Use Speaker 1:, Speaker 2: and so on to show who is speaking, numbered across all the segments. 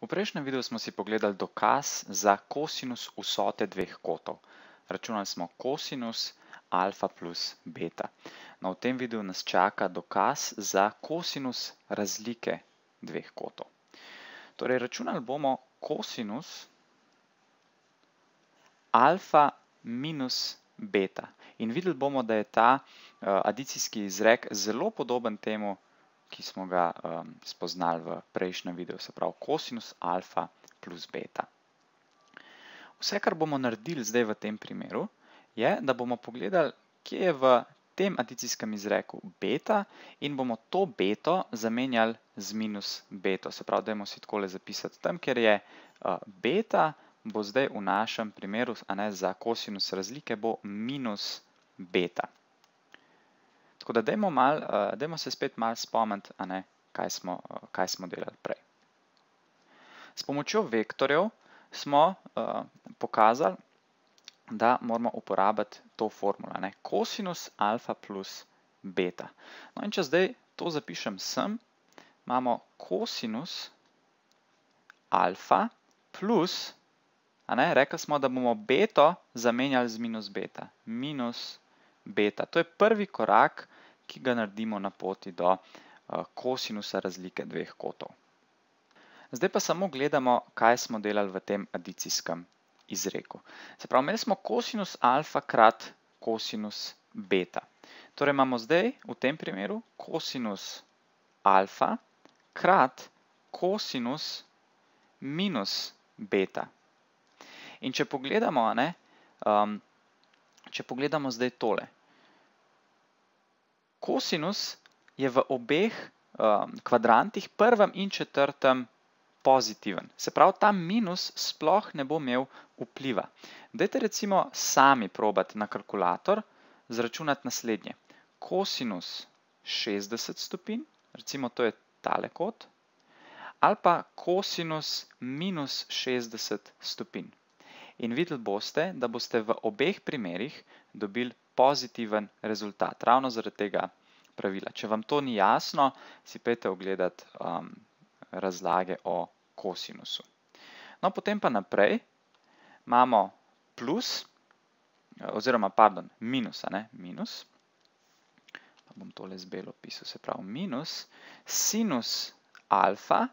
Speaker 1: V prejšnjem videu smo si pogledali dokaz za kosinus vsote dveh kotov. Računali smo kosinus alfa plus beta. No, v tem videu nas čaka dokaz za kosinus razlike dveh kotov. Torej, računali bomo kosinus alfa minus beta. In videli bomo, da je ta eh, adicijski izrek zelo podoben temu ki smo ga um, spoznali v prejšnjem videu, se pravi kosinus alfa plus beta. Vse, kar bomo naredili zdaj v tem primeru, je, da bomo pogledali, kje je v tem adicijskem izreku beta in bomo to beto zamenjali z minus beto. Se pravi, dajmo si takole zapisati tam, ker je uh, beta, bo zdaj v našem primeru, a ne za kosinus razlike, bo minus beta. Tako da, dajmo, mal, eh, dajmo se spet malo spomniti, kaj, eh, kaj smo delali prej. S pomočjo vektorjev smo eh, pokazali, da moramo uporabiti to formulo, kosinus alfa plus beta. No in če zdaj to zapišem sem, imamo kosinus alfa plus, rekli smo, da bomo beto zamenjali z minus beta. Minus beta. To je prvi korak vektorja ki ga naredimo na poti do eh, kosinusa razlike dveh kotov. Zdaj pa samo gledamo, kaj smo delali v tem adicijskem izreku. Se pravi, imeli smo kosinus alfa krat kosinus beta. Torej imamo zdaj v tem primeru kosinus alfa krat kosinus minus beta. In če pogledamo, ehm, če pogledamo zdaj tole, kosinus je v obeh um, kvadrantih, prvem in četrtem, pozitiven. Se pravi, ta minus sploh ne bo imel vpliva. Dajte recimo sami probati na kalkulator, zračunati naslednje. Kosinus 60 stopin, recimo to je tale kot, ali pa kosinus minus 60 stopin. In videli boste, da boste v obeh primerih dobili pozitiven rezultat, ravno zaradi tega pravila. Če vam to ni jasno, si pejte ogledati um, razlage o kosinusu. No, potem pa naprej imamo plus, oziroma, pardon, minus, ne, minus, pa bom tole z belo pisal, se pravi minus, sinus alfa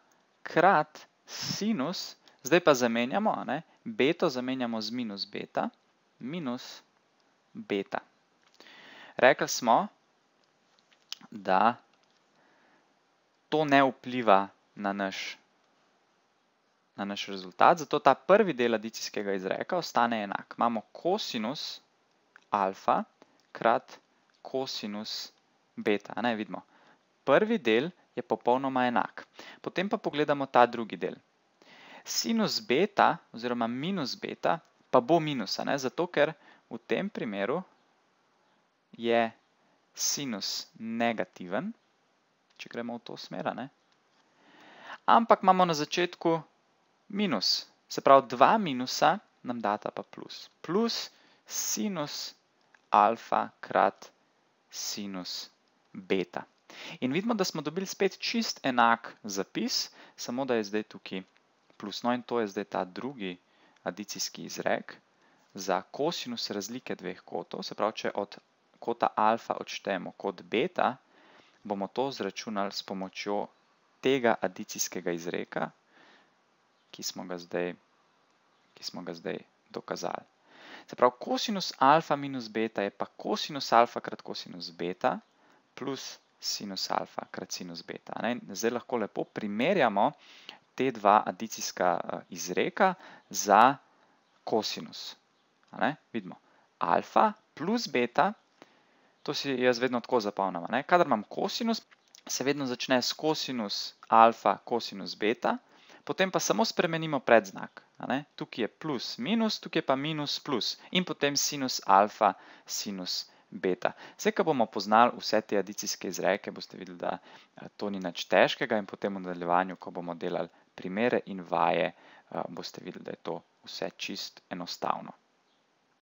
Speaker 1: krat sinus, zdaj pa zamenjamo, ne, beto zamenjamo z minus beta, minus beta. Rekli smo, da to ne vpliva na naš, na naš rezultat. Zato ta prvi del adicijskega izreka ostane enak. Imamo kosinus alfa krat kosinus beta. Ne, vidimo. Prvi del je popolnoma enak. Potem pa pogledamo ta drugi del. Sinus beta oziroma minus beta pa bo minusa, ne? zato ker v tem primeru je sinus negativen, če gremo v to smer, ampak imamo na začetku minus, se pravi dva minusa nam data pa plus, plus sinus alfa krat sinus beta. In vidimo, da smo dobili spet čist enak zapis, samo da je zdaj tukaj plus, no in to je zdaj ta drugi adicijski izrek, za kosinus razlike dveh kotov, se pravi, če od kota alfa odštejemo kot beta, bomo to zračunali s pomočjo tega adicijskega izreka, ki smo ga zdaj, ki smo ga zdaj dokazali. Se pravi, kosinus alfa minus beta je pa kosinus alfa krat kosinus beta plus sinus alfa krat sinus beta. Zdaj lahko lepo primerjamo te dva adicijska eh, izreka za kosinus. Vidimo, alfa plus beta plus beta. To si jaz vedno tako zapomnim. Kadar imam kosinus, se vedno začne s kosinus alfa, kosinus beta, potem pa samo spremenimo predznak. Tukaj je plus minus, tukaj pa minus plus in potem sinus alfa, sinus beta. Vse, ki bomo poznali vse te adicijske izreke, boste videli, da to ni nič težkega in potem v nadaljevanju, ko bomo delali primere in vaje, boste videli, da je to vse čist enostavno.